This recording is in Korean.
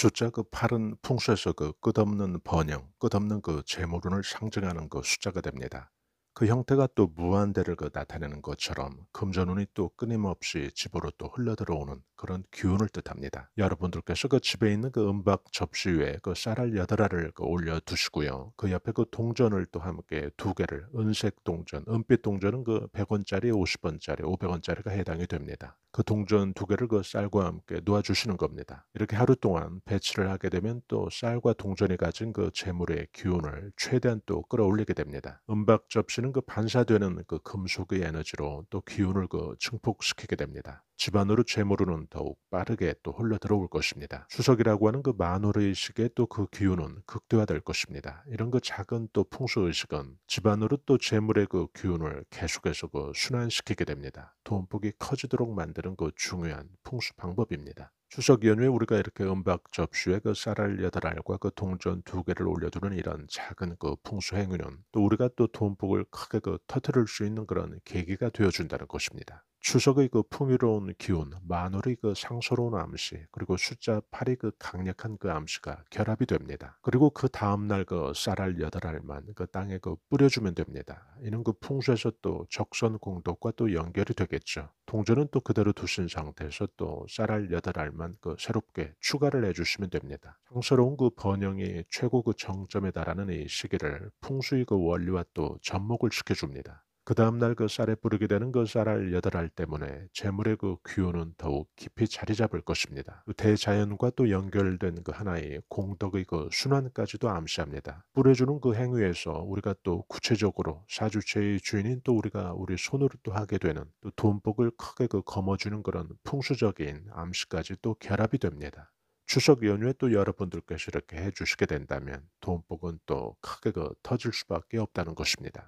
숫자 그 8은 풍수에서 그 끝없는 번영, 끝없는 그 재물운을 상징하는 그 숫자가 됩니다. 그 형태가 또 무한대를 그 나타내는 것처럼 금전운이 또 끊임없이 집으로 또 흘러들어오는 그런 기운을 뜻합니다. 여러분들께서 그 집에 있는 그 은박 접시 위에 그 쌀알 여덟알을 그 올려두시고요. 그 옆에 그 동전을 또 함께 두 개를 은색 동전, 은빛 동전은 그 100원짜리, 50원짜리, 500원짜리가 해당이 됩니다. 그 동전 두 개를 그 쌀과 함께 놓아주시는 겁니다. 이렇게 하루 동안 배치를 하게 되면 또 쌀과 동전이 가진 그 재물의 기운을 최대한 또 끌어올리게 됩니다. 은박 접시는 에는그 반사되는 그 금속의 에너지로 또 기운을 그 증폭시키게 됩니다. 집안으로 재물은 더욱 빠르게 또 흘러 들어올 것입니다. 수석이라고 하는 그 만월의식의 또 그 기운은 극대화될 것입니다. 이런 그 작은 또 풍수의식은 집안으로 또 재물의 그 기운을 계속해서 그 순환시키게 됩니다. 돈폭이 커지도록 만드는 그 중요한 풍수 방법입니다. 추석 연휴에 우리가 이렇게 은박 접시에 그 쌀알 여덟 알과 그 동전 두 개를 올려두는 이런 작은 그 풍수 행위는 또 우리가 또 돈복을 크게 그 터트릴 수 있는 그런 계기가 되어준다는 것입니다. 추석의 그 풍요로운 기운, 만월의 그 상서로운 암시, 그리고 숫자 8의 그 강력한 그 암시가 결합이 됩니다. 그리고 그 다음날 그 쌀알 8 알만 그 땅에 그 뿌려주면 됩니다. 이는 그 풍수에서 또 적선 공덕과 또 연결이 되겠죠. 동전은 또 그대로 두신 상태에서 또 쌀알 8 알만 그 새롭게 추가를 해주시면 됩니다. 상서로운 그 번영이 최고 그 정점에 달하는 이 시기를 풍수의 그 원리와 또 접목을 시켜줍니다. 그 다음날 그 쌀에 뿌리게 되는 그 쌀알 여덟 알 때문에 재물의 그 기운은 더욱 깊이 자리 잡을 것입니다. 그 대자연과 또 연결된 그 하나의 공덕의 그 순환까지도 암시합니다. 뿌려주는 그 행위에서 우리가 또 구체적으로 사주체의 주인인 또 우리가 우리 손으로 또 하게 되는 또 돈복을 크게 그 거머쥐는 그런 풍수적인 암시까지 또 결합이 됩니다. 추석 연휴에 또 여러분들께서 이렇게 해주시게 된다면 돈복은 또 크게 그 터질 수밖에 없다는 것입니다.